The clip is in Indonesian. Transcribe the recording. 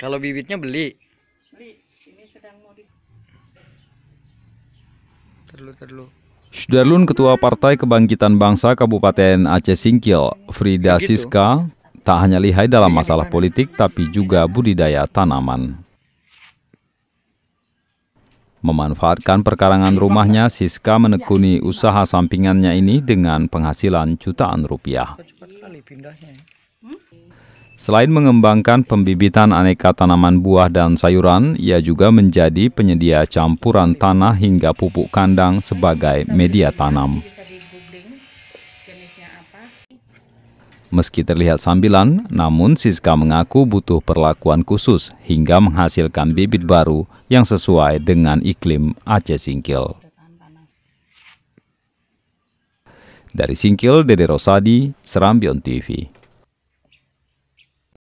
Kalau bibitnya beli. Beli. Ini sedang mau di Terlalu terlalu. Sudarlun Ketua Partai Kebangkitan Bangsa Kabupaten Aceh Singkil, Frida gitu. Siska, tak hanya lihai dalam masalah politik tapi juga budidaya tanaman. Memanfaatkan perkarangan rumahnya, Siska menekuni usaha sampingannya ini dengan penghasilan jutaan rupiah. Selain mengembangkan pembibitan aneka tanaman buah dan sayuran, ia juga menjadi penyedia campuran tanah hingga pupuk kandang sebagai media tanam. Meski terlihat sambilan, namun Siska mengaku butuh perlakuan khusus hingga menghasilkan bibit baru yang sesuai dengan iklim Aceh Singkil. Dari Singkil, Dede Rosadi, Serambion TV.